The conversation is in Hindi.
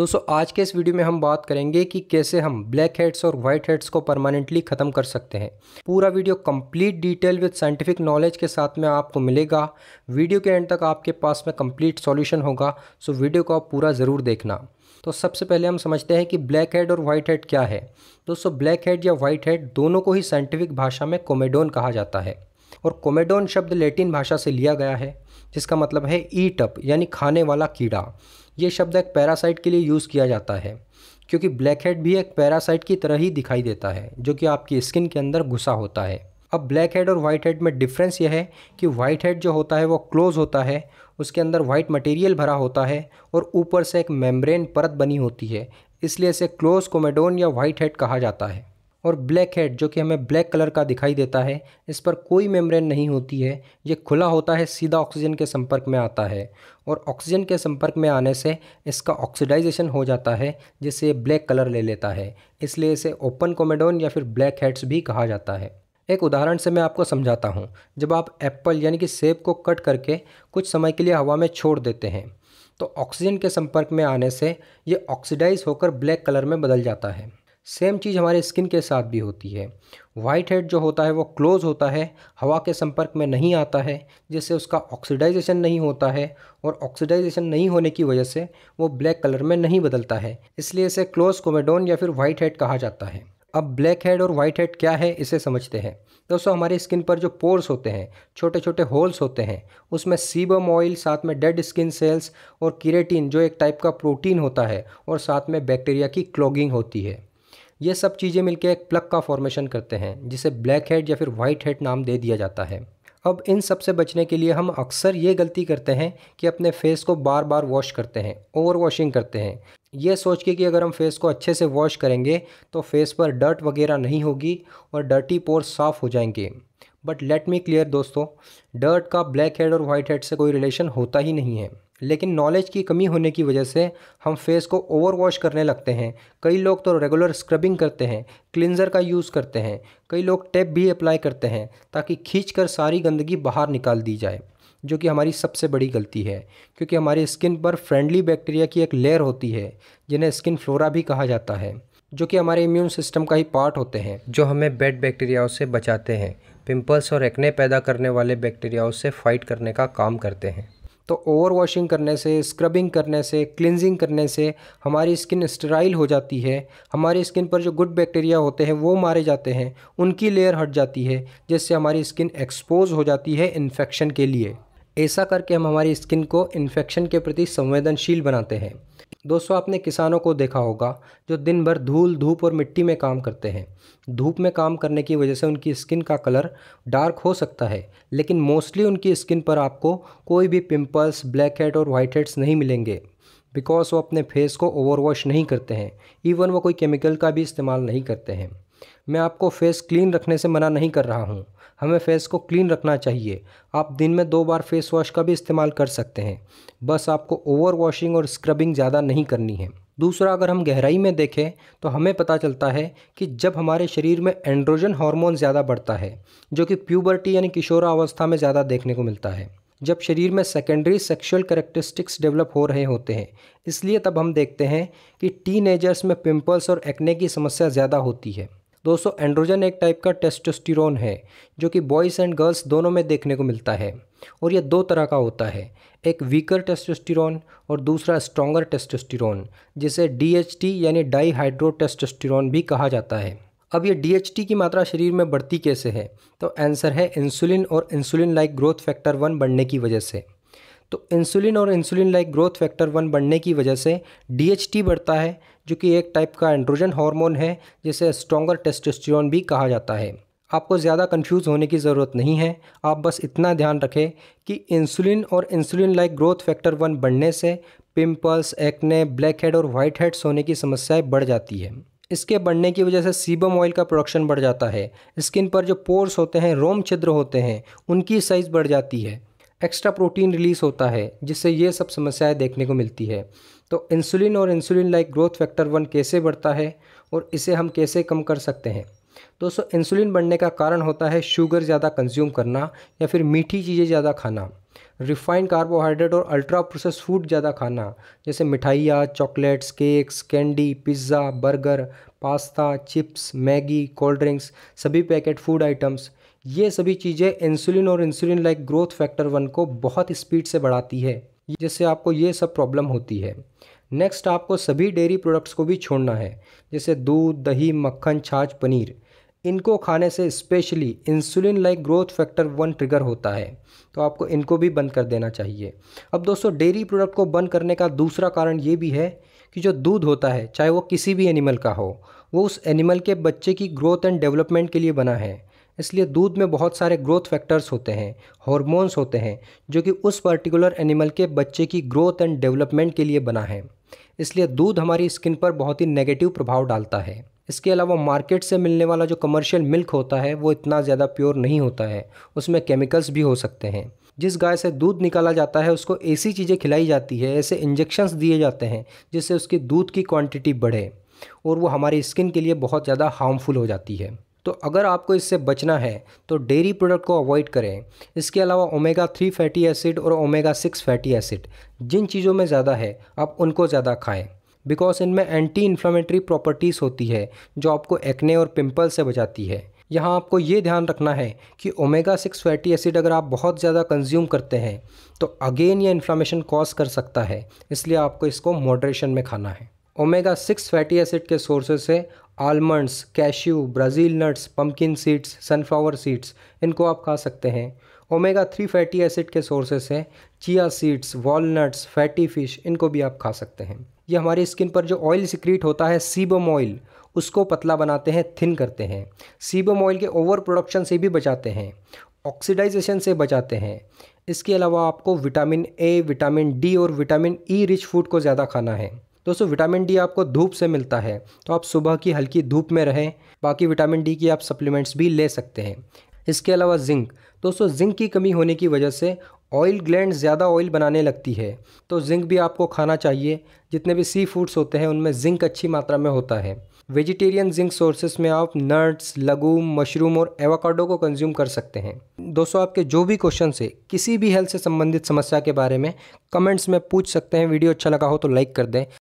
दोस्तों आज के इस वीडियो में हम बात करेंगे कि कैसे हम ब्लैक हेड्स और वाइट हेड्स को परमानेंटली ख़त्म कर सकते हैं पूरा video complete detail with scientific knowledge के साथ में आपको मिलेगा वीडियो के एंड तक आपके पास में कंप्लीट सॉल्यूशन होगा सो वीडियो को आप पूरा ज़रूर देखना तो सबसे पहले हम समझते हैं कि ब्लैक हेड और व्हाइट हेड क्या है दोस्तों ब्लैक हेड या व्हाइट हेड दोनों को ही साइंटिफिक भाषा में कोमेडोन कहा जाता है और कोमेडोन शब्द लैटिन भाषा से लिया गया है जिसका मतलब है ईटअप यानी खाने वाला कीड़ा ये शब्द एक पैरासाइट के लिए यूज़ किया जाता है क्योंकि ब्लैक हेड भी एक पैरासाइट की तरह ही दिखाई देता है जो कि आपकी स्किन के अंदर घुसा होता है अब ब्लैक हेड और वाइट हेड में डिफरेंस यह है कि वाइट हेड जो होता है वो क्लोज होता है उसके अंदर वाइट मटेरियल भरा होता है और ऊपर से एक मेम्ब्रेन परत बनी होती है इसलिए इसे क्लोज कोमेडोन या वाइट हेड कहा जाता है और ब्लैक हेड जो कि हमें ब्लैक कलर का दिखाई देता है इस पर कोई मेम्ब्रेन नहीं होती है ये खुला होता है सीधा ऑक्सीजन के संपर्क में आता है और ऑक्सीजन के संपर्क में आने से इसका ऑक्सीडाइजेशन हो जाता है जिससे ये ब्लैक कलर ले लेता है इसलिए इसे ओपन कोमेडोन या फिर ब्लैक हेड्स भी कहा जाता है एक उदाहरण से मैं आपको समझाता हूँ जब आप एप्पल यानी कि सेब को कट करके कुछ समय के लिए हवा में छोड़ देते हैं तो ऑक्सीजन के संपर्क में आने से ये ऑक्सीडाइज होकर ब्लैक कलर में बदल जाता है सेम चीज़ हमारे स्किन के साथ भी होती है वाइट हेड जो होता है वो क्लोज होता है हवा के संपर्क में नहीं आता है जिससे उसका ऑक्सीडाइजेशन नहीं होता है और ऑक्सीडाइजेशन नहीं होने की वजह से वो ब्लैक कलर में नहीं बदलता है इसलिए इसे क्लोज कोमेडोन या फिर वाइट हेड कहा जाता है अब ब्लैक हेड और वाइट हेड क्या है इसे समझते हैं दोस्तों हमारे स्किन पर जो पोर्स होते हैं छोटे छोटे होल्स होते हैं उसमें सीबम ऑयल साथ में डेड स्किन सेल्स और किरेटिन जो एक टाइप का प्रोटीन होता है और साथ में बैक्टीरिया की क्लॉगिंग होती है ये सब चीज़ें मिलकर एक प्लग का फॉर्मेशन करते हैं जिसे ब्लैक हेड या फिर वाइट हेड नाम दे दिया जाता है अब इन सब से बचने के लिए हम अक्सर ये गलती करते हैं कि अपने फेस को बार बार वॉश करते हैं ओवर वॉशिंग करते हैं ये सोच के कि अगर हम फेस को अच्छे से वॉश करेंगे तो फेस पर डर्ट वगैरह नहीं होगी और डर्टी पोर साफ़ हो जाएंगे बट लेट मी क्लियर दोस्तों डर्ट का ब्लैक हेड और वाइट हेड से कोई रिलेशन होता ही नहीं है लेकिन नॉलेज की कमी होने की वजह से हम फेस को ओवर वॉश करने लगते हैं कई लोग तो रेगुलर स्क्रबिंग करते हैं क्लिनज़र का यूज़ करते हैं कई लोग टेप भी अप्लाई करते हैं ताकि खींच कर सारी गंदगी बाहर निकाल दी जाए जो कि हमारी सबसे बड़ी गलती है क्योंकि हमारी स्किन पर फ्रेंडली बैक्टीरिया की एक लेयर होती है जिन्हें स्किन फ्लोरा भी कहा जाता है जो कि हमारे इम्यून सिस्टम का ही पार्ट होते हैं जो हमें बेड बैक्टीरियाओं से बचाते हैं पिंपल्स और एक्ने पैदा करने वाले बैक्टीरियाओं से फाइट करने का काम करते हैं तो ओवर वॉशिंग करने से स्क्रबिंग करने से क्लिनजिंग करने से हमारी स्किन स्टराइल हो जाती है हमारी स्किन पर जो गुड बैक्टीरिया होते हैं वो मारे जाते हैं उनकी लेयर हट जाती है जिससे हमारी स्किन एक्सपोज हो जाती है इन्फेक्शन के लिए ऐसा करके हम हमारी स्किन को इन्फेक्शन के प्रति संवेदनशील बनाते हैं दोस्तों आपने किसानों को देखा होगा जो दिन भर धूल धूप और मिट्टी में काम करते हैं धूप में काम करने की वजह से उनकी स्किन का कलर डार्क हो सकता है लेकिन मोस्टली उनकी स्किन पर आपको कोई भी पिंपल्स ब्लैक हेड और वाइट हेड्स नहीं मिलेंगे बिकॉज वो अपने फेस को ओवर वॉश नहीं करते हैं इवन वो कोई केमिकल का भी इस्तेमाल नहीं करते हैं मैं आपको फेस क्लीन रखने से मना नहीं कर रहा हूँ हमें फेस को क्लीन रखना चाहिए आप दिन में दो बार फेस वॉश का भी इस्तेमाल कर सकते हैं बस आपको ओवर वॉशिंग और स्क्रबिंग ज़्यादा नहीं करनी है दूसरा अगर हम गहराई में देखें तो हमें पता चलता है कि जब हमारे शरीर में एंड्रोजन हार्मोन ज़्यादा बढ़ता है जो कि प्यूबर्टी यानी किशोरावस्था में ज़्यादा देखने को मिलता है जब शरीर में सेकेंडरी सेक्सुअल करेक्टरिस्टिक्स डेवलप हो रहे होते हैं इसलिए तब हम देखते हैं कि टीनेजर्स में पिंपल्स और एक्ने की समस्या ज़्यादा होती है दोस्तों एंड्रोजन एक टाइप का टेस्टोस्टिरोन है जो कि बॉयज़ एंड गर्ल्स दोनों में देखने को मिलता है और यह दो तरह का होता है एक वीकर टेस्टोस्टिरोन और दूसरा स्ट्रॉन्गर टेस्टोस्टिरोन जिसे डीएचटी यानी डाईहाइड्रो टेस्टोस्टिरोन भी कहा जाता है अब ये डीएचटी की मात्रा शरीर में बढ़ती कैसे है तो आंसर है इंसुलिन और insulin like growth factor one बढ़ने की वजह से तो इंसुलिन और insulin like growth factor one बढ़ने की वजह से डी बढ़ता है जो कि एक टाइप का एंड्रोजन हार्मोन है जिसे स्ट्रॉगर टेस्टोस्टेरोन भी कहा जाता है आपको ज़्यादा कंफ्यूज होने की ज़रूरत नहीं है आप बस इतना ध्यान रखें कि इंसुलिन और insulin like growth factor one बढ़ने से पिंपल्स एक्ने ब्लैक हेड और वाइट हेड्स होने की समस्याएं बढ़ जाती है इसके बढ़ने की वजह से सीबम ऑयल का प्रोडक्शन बढ़ जाता है स्किन पर जो पोर्स होते हैं रोम छिद्र होते हैं उनकी साइज़ बढ़ जाती है एक्स्ट्रा प्रोटीन रिलीज़ होता है जिससे ये सब समस्याएं देखने को मिलती है तो इंसुलिन और insulin like growth factor one कैसे बढ़ता है और इसे हम कैसे कम कर सकते हैं दोस्तों इंसुलिन बढ़ने का कारण होता है शुगर ज़्यादा कंज्यूम करना या फिर मीठी चीज़ें ज़्यादा खाना रिफाइंड कार्बोहाइड्रेट और अल्ट्रा प्रोसेस फूड ज़्यादा खाना जैसे मिठाइयाँ chocolates cakes candy pizza burger pasta chips Maggi cold drinks सभी पैकेट फूड आइटम्स ये सभी चीज़ें इंसुलिन और insulin like growth factor one को बहुत स्पीड से बढ़ाती है जिससे आपको ये सब प्रॉब्लम होती है नेक्स्ट आपको सभी डेयरी प्रोडक्ट्स को भी छोड़ना है जैसे दूध दही मक्खन छाछ पनीर इनको खाने से specially insulin like growth factor one trigger होता है तो आपको इनको भी बंद कर देना चाहिए अब दोस्तों डेयरी प्रोडक्ट को बंद करने का दूसरा कारण ये भी है कि जो दूध होता है चाहे वो किसी भी एनिमल का हो वो उस एनिमल के बच्चे की ग्रोथ एंड डेवलपमेंट के लिए बना है इसलिए दूध में बहुत सारे ग्रोथ फैक्टर्स होते हैं हॉर्मोन्स होते हैं जो कि उस पर्टिकुलर एनिमल के बच्चे की ग्रोथ एंड डेवलपमेंट के लिए बना है इसलिए दूध हमारी स्किन पर बहुत ही नेगेटिव प्रभाव डालता है इसके अलावा मार्केट से मिलने वाला जो कमर्शियल मिल्क होता है वो इतना ज़्यादा प्योर नहीं होता है उसमें केमिकल्स भी हो सकते हैं जिस गाय से दूध निकाला जाता है उसको ऐसी चीज़ें खिलाई जाती है ऐसे इंजेक्शंस दिए जाते हैं जिससे उसकी दूध की क्वांटिटी बढ़े और वो हमारी स्किन के लिए बहुत ज़्यादा हार्मफुल हो जाती है तो अगर आपको इससे बचना है तो डेयरी प्रोडक्ट को अवॉइड करें इसके अलावा ओमेगा थ्री फैटी एसिड और ओमेगा सिक्स फैटी एसिड जिन चीज़ों में ज़्यादा है आप उनको ज़्यादा खाएं बिकॉज इनमें एंटी इन्फ्लामेटरी प्रॉपर्टीज़ होती है जो आपको एक्ने और पिंपल से बचाती है यहाँ आपको ये ध्यान रखना है कि ओमेगा सिक्स फैटी एसिड अगर आप बहुत ज़्यादा कंज्यूम करते हैं तो अगेन ये इन्फ्लामेशन कॉज कर सकता है इसलिए आपको इसको मॉडरेशन में खाना है ओमेगा सिक्स फैटी एसिड के सोर्सेज से almonds cashew Brazil nuts pumpkin seeds sunflower seeds इनको आप खा सकते हैं ओमेगा थ्री फैटी एसिड के सोर्सेस हैं chia seeds walnuts fatty fish इनको भी आप खा सकते हैं ये हमारी स्किन पर जो ऑयल सिक्रीट होता है सीबम ऑयल उसको पतला बनाते हैं थिन करते हैं सीबम ऑयल के ओवर प्रोडक्शन से भी बचाते हैं ऑक्सीडाइजेशन से बचाते हैं इसके अलावा आपको विटामिन ए विटामिन डी और विटामिन ई रिच फूड को ज़्यादा खाना है दोस्तों विटामिन डी आपको धूप से मिलता है तो आप सुबह की हल्की धूप में रहें बाकी विटामिन डी की आप सप्लीमेंट्स भी ले सकते हैं इसके अलावा जिंक दोस्तों जिंक की कमी होने की वजह से ऑयल ग्लैंड ज़्यादा ऑयल बनाने लगती है तो जिंक भी आपको खाना चाहिए जितने भी सी फूड्स होते हैं उनमें जिंक अच्छी मात्रा में होता है वेजिटेरियन जिंक सोर्सेस में आप नट्स लगूम मशरूम और एवोकाडो को कंज्यूम कर सकते हैं दोस्तों आपके जो भी क्वेश्चन है किसी भी हेल्थ से संबंधित समस्या के बारे में कमेंट्स में पूछ सकते हैं वीडियो अच्छा लगा हो तो लाइक कर दें